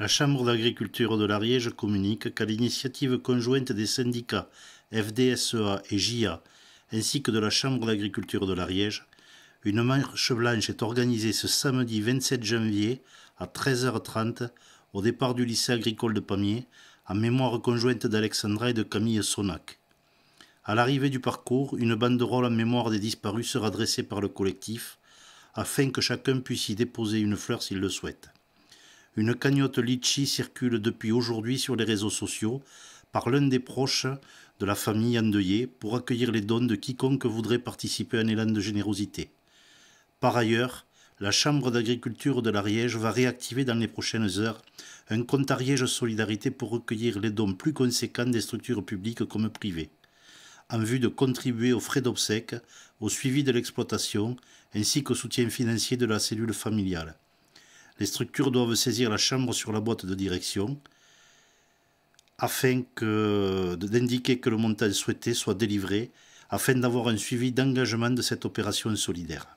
La Chambre d'agriculture de l'Ariège communique qu'à l'initiative conjointe des syndicats FDSEA et JA, ainsi que de la Chambre d'agriculture de l'Ariège, une marche blanche est organisée ce samedi 27 janvier à 13h30 au départ du lycée agricole de Pamiers, en mémoire conjointe d'Alexandra et de Camille Sonac. À l'arrivée du parcours, une banderole en mémoire des disparus sera dressée par le collectif afin que chacun puisse y déposer une fleur s'il le souhaite. Une cagnotte Litchi circule depuis aujourd'hui sur les réseaux sociaux par l'un des proches de la famille endeuillée pour accueillir les dons de quiconque voudrait participer à un élan de générosité. Par ailleurs, la Chambre d'agriculture de l'Ariège va réactiver dans les prochaines heures un compte Ariège Solidarité pour recueillir les dons plus conséquents des structures publiques comme privées, en vue de contribuer aux frais d'obsèques, au suivi de l'exploitation, ainsi qu'au soutien financier de la cellule familiale les structures doivent saisir la chambre sur la boîte de direction afin d'indiquer que le montant souhaité soit délivré afin d'avoir un suivi d'engagement de cette opération solidaire.